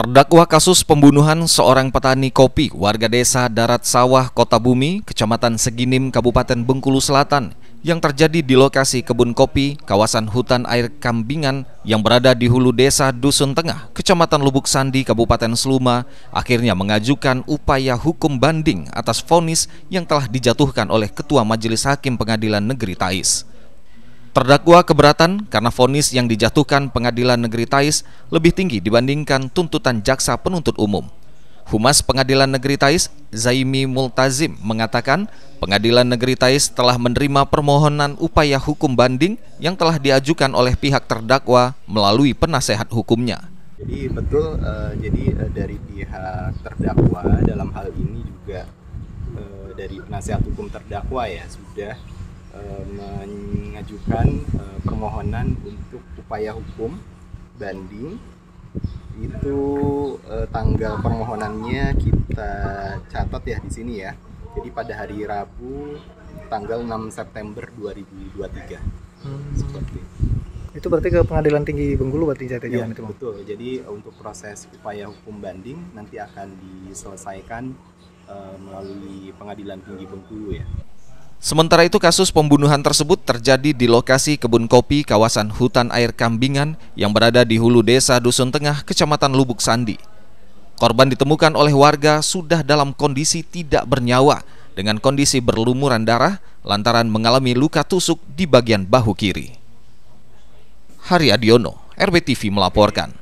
Terdakwa kasus pembunuhan seorang petani kopi warga desa Darat Sawah, Kota Bumi, Kecamatan Seginim, Kabupaten Bengkulu Selatan yang terjadi di lokasi kebun kopi kawasan hutan air Kambingan yang berada di hulu desa Dusun Tengah, Kecamatan Lubuk Sandi, Kabupaten Seluma, akhirnya mengajukan upaya hukum banding atas vonis yang telah dijatuhkan oleh Ketua Majelis Hakim Pengadilan Negeri Tais. Terdakwa keberatan karena vonis yang dijatuhkan Pengadilan Negeri Tais lebih tinggi dibandingkan tuntutan jaksa penuntut umum. Humas Pengadilan Negeri Tais, Zaimi Multazim, mengatakan Pengadilan Negeri Tais telah menerima permohonan upaya hukum banding yang telah diajukan oleh pihak terdakwa melalui penasehat hukumnya. Jadi betul, uh, jadi uh, dari pihak terdakwa dalam hal ini juga uh, dari penasehat hukum terdakwa ya sudah Eh, mengajukan eh, permohonan untuk upaya hukum banding itu eh, tanggal permohonannya kita catat ya di sini ya. Jadi pada hari Rabu tanggal 6 September 2023. Hmm. Seperti itu. berarti ke Pengadilan Tinggi Bengkulu berarti saya ya, itu, Bang. Betul. Jadi untuk proses upaya hukum banding nanti akan diselesaikan uh, melalui Pengadilan Tinggi Bengkulu ya. Sementara itu kasus pembunuhan tersebut terjadi di lokasi kebun kopi kawasan hutan air Kambingan yang berada di hulu desa Dusun Tengah, Kecamatan Lubuk Sandi. Korban ditemukan oleh warga sudah dalam kondisi tidak bernyawa dengan kondisi berlumuran darah lantaran mengalami luka tusuk di bagian bahu kiri. Hari Adiono, RBTV melaporkan.